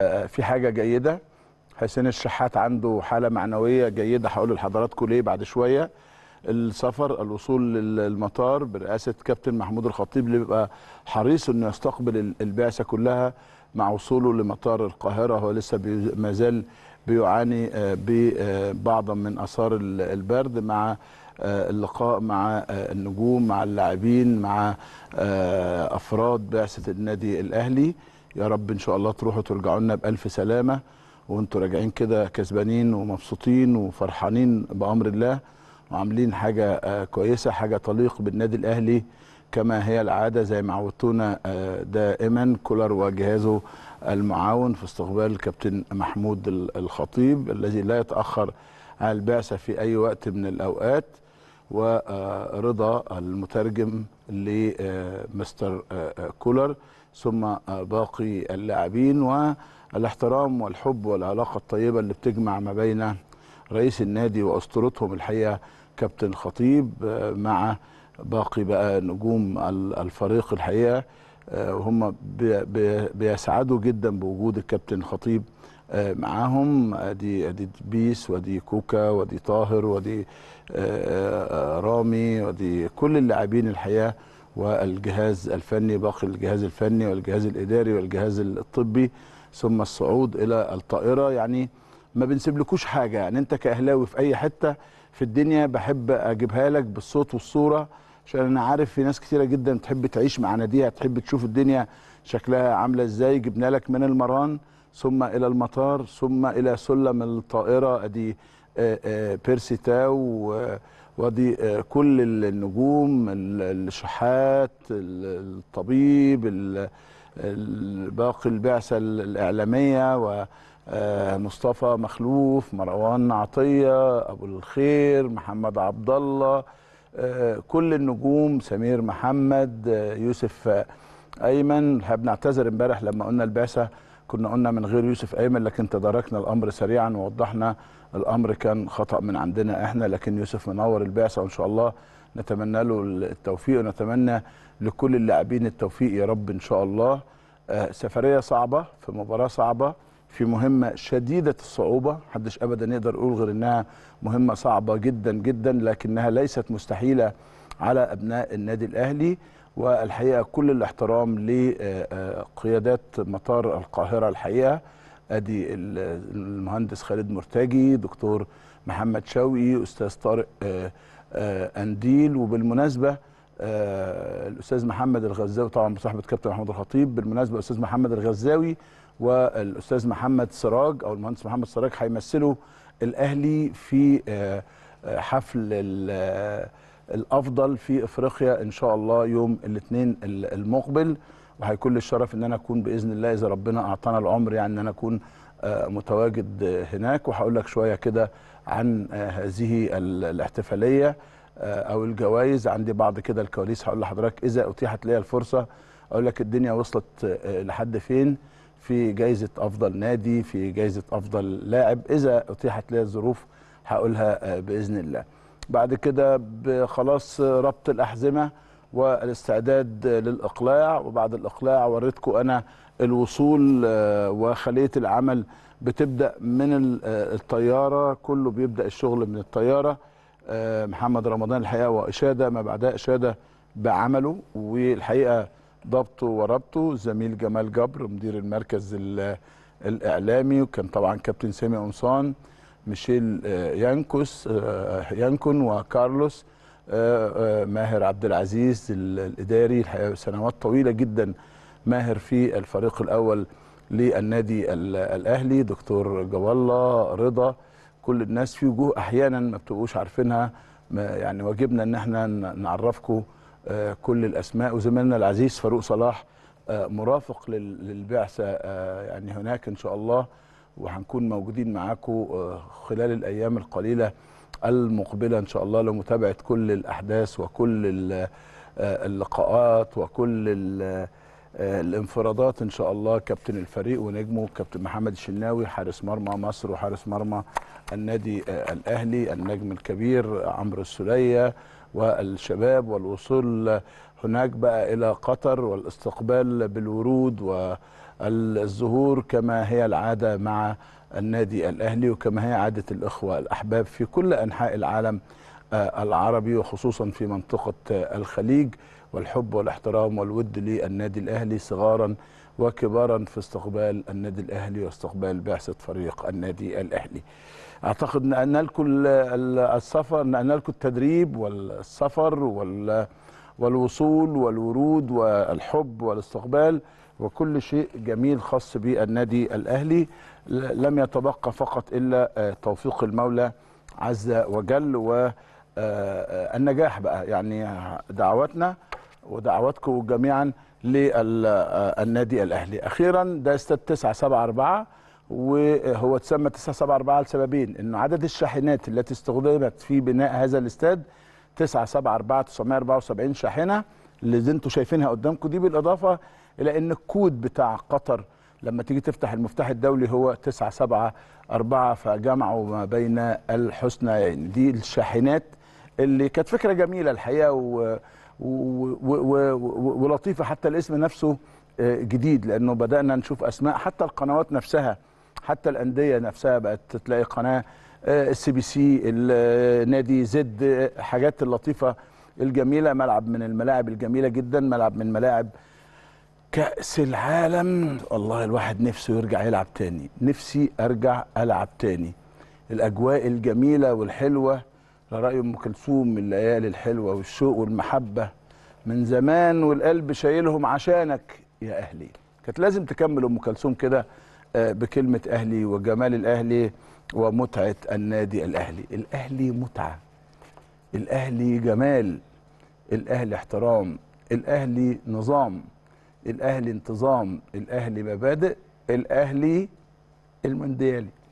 آه، في حاجه جيده حسين الشحات عنده حاله معنويه جيده هقول لحضراتكم ليه بعد شويه السفر الوصول للمطار برئاسه كابتن محمود الخطيب اللي بيبقى حريص انه يستقبل البعثه كلها مع وصوله لمطار القاهره هو لسه بي ما زال بيعاني آه، ببعض من اثار البرد مع آه، اللقاء مع النجوم مع اللاعبين مع افراد بعثه النادي الاهلي يا رب ان شاء الله تروحوا ترجعوا لنا بالف سلامه وانتوا راجعين كده كسبانين ومبسوطين وفرحانين بامر الله وعاملين حاجه آه، كويسه حاجه تليق بالنادي الاهلي كما هي العاده زي ما عودتونا آه، دائما كولر وجهازه المعاون في استقبال الكابتن محمود الخطيب الذي لا يتاخر عن البعثه في اي وقت من الاوقات ورضا آه، المترجم لمستر آه، آه، آه، كولر ثم باقي اللاعبين والاحترام والحب والعلاقه الطيبه اللي بتجمع ما بين رئيس النادي واسطورتهم الحقيقه كابتن خطيب مع باقي بقى نجوم الفريق الحقيقه وهم بيسعدوا جدا بوجود الكابتن خطيب آه، معاهم ادي ادي بيس وادي كوكا وادي طاهر وادي آه، آه، رامي وادي كل اللاعبين الحقيقه والجهاز الفني باقي الجهاز الفني والجهاز الاداري والجهاز الطبي ثم الصعود الى الطائره يعني ما بنسيبلكوش حاجه يعني انت كاهلاوي في اي حته في الدنيا بحب اجيبها لك بالصوت والصوره عشان انا عارف في ناس كثيره جدا تحب تعيش مع ناديها تحب تشوف الدنيا شكلها عامله ازاي جبنا لك من المران ثم إلى المطار ثم إلى سلم الطائرة أدي بيرسي تاو ودي كل النجوم الشحات الطبيب باقي البعثة الإعلامية ومصطفى مخلوف مروان عطية أبو الخير محمد عبد الله كل النجوم سمير محمد يوسف أيمن بنعتذر امبارح لما قلنا البعثة كنا قلنا من غير يوسف ايمن لكن تداركنا الامر سريعا ووضحنا الامر كان خطا من عندنا احنا لكن يوسف منور البعثه وان شاء الله نتمنى له التوفيق ونتمنى لكل اللاعبين التوفيق يا رب ان شاء الله آه، سفريه صعبه في مباراه صعبه في مهمه شديده الصعوبه محدش ابدا يقدر يقول غير انها مهمه صعبه جدا جدا لكنها ليست مستحيله على أبناء النادي الأهلي والحقيقة كل الاحترام لقيادات مطار القاهرة الحقيقة أدي المهندس خالد مرتجي دكتور محمد شوقي أستاذ طارق آه، آه، أنديل وبالمناسبة آه، الأستاذ محمد الغزاوي طبعا بصحبة كابتن محمد الخطيب بالمناسبة الأستاذ محمد الغزاوي والأستاذ محمد سراج أو المهندس محمد سراج هيمثلوا الأهلي في حفل الافضل في افريقيا ان شاء الله يوم الاثنين المقبل وهيكون لي الشرف ان انا اكون باذن الله اذا ربنا اعطانا العمر يعني ان انا اكون آه، متواجد هناك وهقول لك شويه كده عن آه، هذه الاحتفاليه آه، او الجوائز عندي بعض كده الكواليس هقول لحضرتك اذا اتيحت لي الفرصه اقول لك الدنيا وصلت لحد فين في جائزه افضل نادي في جائزه افضل لاعب اذا اتيحت لي الظروف هقولها باذن الله بعد كده خلاص ربط الأحزمة والاستعداد للإقلاع وبعد الإقلاع وريتكم أنا الوصول آه، وخلية العمل بتبدأ من آه، الطيارة كله بيبدأ الشغل من الطيارة آه، محمد رمضان الحقيقة وإشادة ما بعدها إشادة بعمله والحقيقة ضبطه وربطه الزميل جمال جبر مدير المركز الإعلامي وكان طبعا كابتن سامي قمصان ميشيل آه، يانكوس آه، يانكون وكارلوس آه، ماهر عبد العزيز الاداري الحقيقه سنوات طويله جدا ماهر في الفريق الاول للنادي الاهلي دكتور جوالة رضا كل الناس في وجوه احيانا ما بتبقوش عارفينها يعني واجبنا ان احنا نعرفكم كل الاسماء وزميلنا العزيز فاروق صلاح مرافق للبعثه يعني هناك ان شاء الله وهنكون موجودين معاكم آه، خلال الايام القليله المقبله ان شاء الله لمتابعه كل الاحداث وكل آه، اللقاءات وكل آه، الانفرادات ان شاء الله كابتن الفريق ونجمه كابتن محمد الشناوي حارس مرمى مصر وحارس مرمى النادي الاهلي النجم الكبير عمرو السليه والشباب والوصول هناك بقى الى قطر والاستقبال بالورود و الزهور كما هي العادة مع النادي الأهلي وكما هي عادة الأخوة الأحباب في كل أنحاء العالم آه، العربي وخصوصا في منطقة آه، الخليج والحب والاحترام والود للنادي الأهلي صغارا وكبارا في استقبال النادي الأهلي واستقبال بعثة فريق النادي الأهلي أعتقد أن لكم السفر أن لكم التدريب والسفر والوصول والورود والحب والاستقبال وكل شيء جميل خاص بالنادي الأهلي لم يتبقى فقط إلا آه، توفيق المولى عز وجل والنجاح آه، آه، بقى يعني دعواتنا ودعواتكم جميعا للنادي الأهلي أخيرا ده استاد 974 وهو تسمى 974 لسببين أن عدد الشاحنات التي استخدمت في بناء هذا الاستاد 974 974 شاحنة اللي انتم شايفينها قدامكم دي بالإضافة إلى أن الكود بتاع قطر لما تيجي تفتح المفتاح الدولي هو 974 فجمعوا ما بين الحسنيين يعني دي الشاحنات اللي كانت فكرة جميلة الحقيقة و... و... و... ولطيفة حتى الاسم نفسه آه، جديد لأنه بدأنا نشوف أسماء حتى القنوات نفسها حتى الأندية نفسها بقت تلاقي قناة السي آه، بي سي النادي آه، زد حاجات اللطيفة الجميلة ملعب من الملاعب الجميلة جدا ملعب من ملاعب كأس العالم والله الواحد نفسه يرجع يلعب تاني نفسي أرجع ألعب تاني الأجواء الجميلة والحلوة لرأي أم كلثوم الليالي الحلوة والشوق والمحبة من زمان والقلب شايلهم عشانك يا أهلي كانت لازم تكمل أم كلثوم كده آه، بكلمة أهلي وجمال الأهلي ومتعة النادي الأهلي الأهلي متعة الأهلي جمال الأهلي احترام الأهلي نظام الاهلي انتظام الاهلي مبادئ الاهلي المونديالي